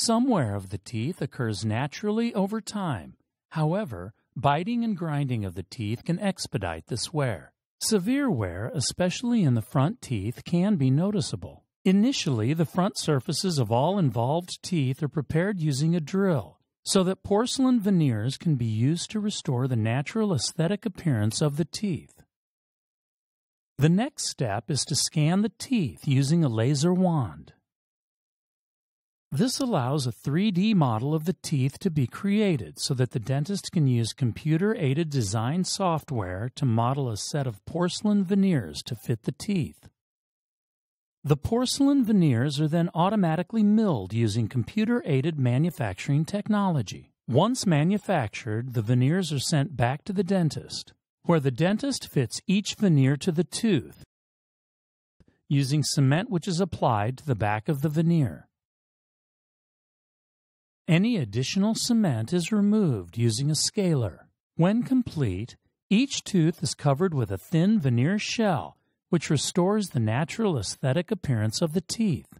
somewhere of the teeth occurs naturally over time. However, biting and grinding of the teeth can expedite this wear. Severe wear, especially in the front teeth, can be noticeable. Initially, the front surfaces of all involved teeth are prepared using a drill so that porcelain veneers can be used to restore the natural aesthetic appearance of the teeth. The next step is to scan the teeth using a laser wand. This allows a 3D model of the teeth to be created so that the dentist can use computer-aided design software to model a set of porcelain veneers to fit the teeth. The porcelain veneers are then automatically milled using computer-aided manufacturing technology. Once manufactured, the veneers are sent back to the dentist, where the dentist fits each veneer to the tooth using cement which is applied to the back of the veneer. Any additional cement is removed using a scaler. When complete, each tooth is covered with a thin veneer shell, which restores the natural aesthetic appearance of the teeth.